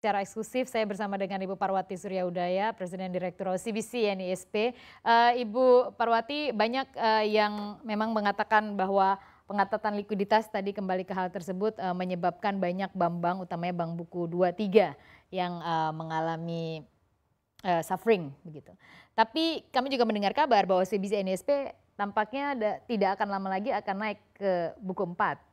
Secara eksklusif saya bersama dengan Ibu Parwati Suryaudaya, Presiden Direktur OCBC NISP. Uh, eh, Ibu Parwati, banyak uh, yang memang mengatakan bahwa pengatatan likuiditas tadi kembali ke hal tersebut uh, menyebabkan banyak bank-bank, utamanya bank buku 23 yang uh, mengalami uh, suffering begitu. Tapi kami juga mendengar kabar bahwa OCBC NISP tampaknya ada, tidak akan lama lagi akan naik ke buku 4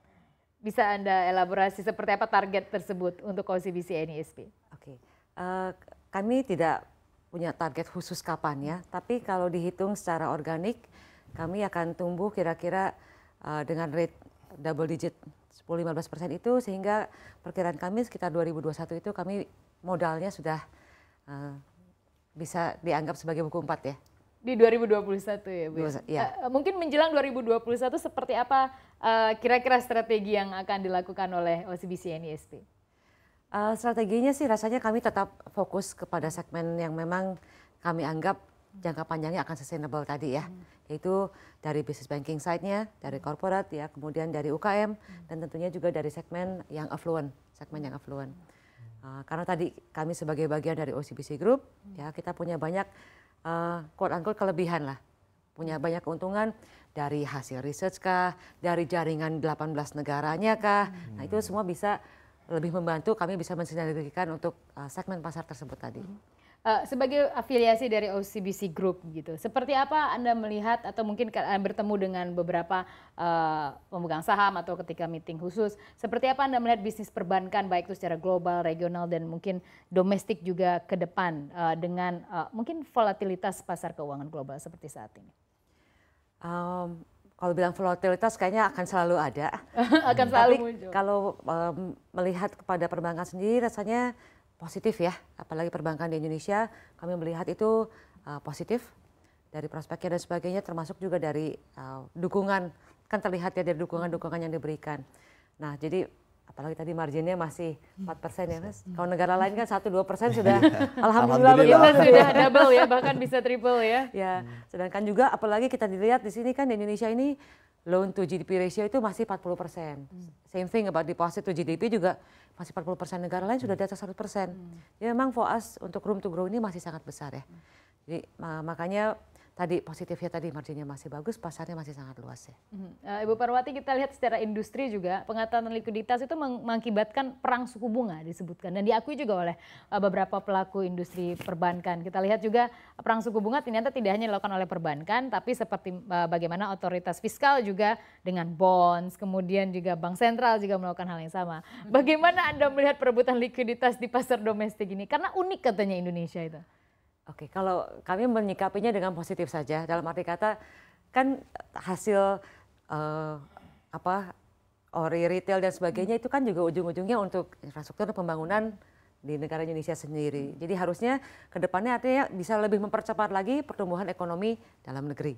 bisa Anda elaborasi seperti apa target tersebut untuk OCBC NISP? E Oke, okay. uh, eh, kami tidak punya target khusus kapan ya, tapi kalau dihitung secara organik, kami akan tumbuh kira-kira uh, dengan rate double digit 10-15 persen itu sehingga perkiraan kami sekitar 2021 itu kami modalnya sudah uh, bisa dianggap sebagai buku empat ya. Di 2021 ya Bu? Ya. Uh, mungkin menjelang 2021 seperti apa eh, kira-kira uh, strategi yang akan dilakukan oleh OCBC NISP? E uh, eh, strateginya sih rasanya kami tetap fokus kepada segmen yang memang kami anggap jangka panjangnya akan sustainable tadi ya. Hmm. Yaitu dari business banking side-nya, dari corporate ya, kemudian dari UKM, hmm. dan tentunya juga dari segmen yang affluent, segmen yang affluent. Uh, karena tadi kami sebagai bagian dari OCBC Group, hmm. ya kita punya banyak uh, eh, quote unquote kelebihan lah. Punya banyak keuntungan dari hasil research kah, dari jaringan 18 negaranya kah. Hmm. Nah itu semua bisa lebih membantu kami bisa mensinergikan untuk uh, segmen pasar tersebut tadi. Hmm uh, sebagai afiliasi dari OCBC Group gitu. Seperti apa Anda melihat atau mungkin eh, bertemu dengan beberapa uh, pemegang saham atau ketika meeting khusus, seperti apa Anda melihat bisnis perbankan baik itu secara global, regional dan mungkin domestik juga ke depan uh, dengan uh, mungkin volatilitas pasar keuangan global seperti saat ini? Um, kalau bilang volatilitas kayaknya akan selalu ada. akan hmm, selalu Tapi muncul. Kalau um, melihat kepada perbankan sendiri rasanya positif ya, apalagi perbankan di Indonesia kami melihat itu uh, positif dari prospeknya dan sebagainya termasuk juga dari uh, dukungan kan terlihat ya dari dukungan-dukungan yang diberikan. Nah, jadi apalagi tadi marginnya masih 4 persen ya mas. Kalau negara lain kan satu dua persen sudah iya. alhamdulillah, alhamdulillah. Ya. sudah double ya bahkan bisa triple ya. Ya, sedangkan juga apalagi kita dilihat di sini kan di Indonesia ini loan to GDP ratio itu masih 40 persen. Hmm. Same thing about deposit to GDP juga masih 40 persen. Negara lain sudah di atas 100 persen. Hmm. Jadi memang for us untuk room to grow ini masih sangat besar ya. Hmm. Jadi makanya tadi positifnya tadi marginnya masih bagus, pasarnya masih sangat luas ya. Mhm. Eh, Ibu Parwati kita lihat secara industri juga pengaturan likuiditas itu mengakibatkan perang suku bunga disebutkan dan diakui juga oleh eh, beberapa pelaku industri perbankan. Kita lihat juga perang suku bunga ternyata tidak hanya dilakukan oleh perbankan tapi seperti eh, bagaimana otoritas fiskal juga dengan bonds, kemudian juga bank sentral juga melakukan hal yang sama. Mhm. Bagaimana Anda melihat perebutan likuiditas di pasar domestik ini? Karena unik katanya Indonesia itu. Oke, kalau kami menyikapinya dengan positif saja. Dalam arti kata, kan hasil uh, apa ori retail dan sebagainya itu kan juga ujung-ujungnya untuk infrastruktur pembangunan di negara Indonesia sendiri. Jadi harusnya kedepannya artinya bisa lebih mempercepat lagi pertumbuhan ekonomi dalam negeri.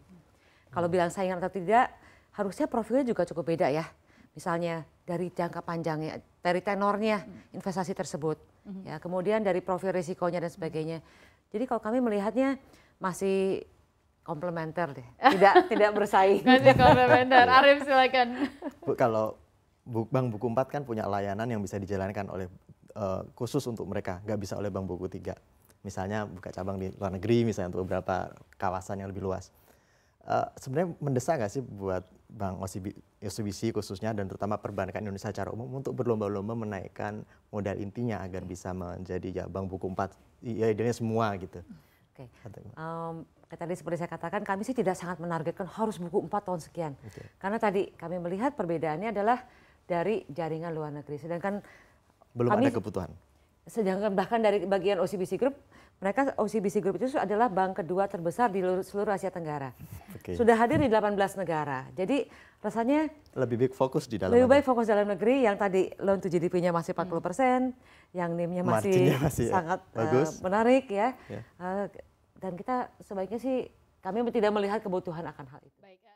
Kalau hmm. bilang saingan atau tidak, harusnya profilnya juga cukup beda ya. Misalnya dari jangka panjangnya, dari tenornya hmm. investasi tersebut, hmm. ya kemudian dari profil risikonya dan sebagainya jadi kalau kami melihatnya masih komplementer deh, tidak tidak bersaing. Masih komplementer. Arif silakan. Bu, kalau Bank Buku 4 kan punya layanan yang bisa dijalankan oleh uh, khusus untuk mereka, nggak bisa oleh Bank Buku 3. Misalnya buka cabang di luar negeri, misalnya untuk beberapa kawasan yang lebih luas. Eh, sebenarnya mendesak nggak sih buat Bank OCBC khususnya dan terutama perbankan Indonesia secara umum untuk berlomba-lomba menaikkan modal intinya agar iya. bisa menjadi ya bank buku empat ya idenya semua gitu. Oke. Okay. Um, tadi seperti saya katakan kami sih tidak sangat menargetkan harus buku empat tahun sekian. Okay. Karena tadi kami melihat perbedaannya adalah dari jaringan luar negeri. Sedangkan belum kami, ada kebutuhan. Sedangkan bahkan dari bagian OCBC Group mereka OCBC Group itu adalah bank kedua terbesar di seluruh Asia Tenggara. Okay. Sudah hadir di 18 negara. Jadi rasanya lebih baik fokus di dalam Lebih baik fokus dalam negeri yang tadi loan to GDP-nya masih 40 persen, hmm. yang NIM-nya masih, masih ya, sangat ya. Bagus. Uh, menarik ya. Yeah. Ya. Uh, dan kita sebaiknya sih kami tidak melihat kebutuhan akan hal itu. Baik.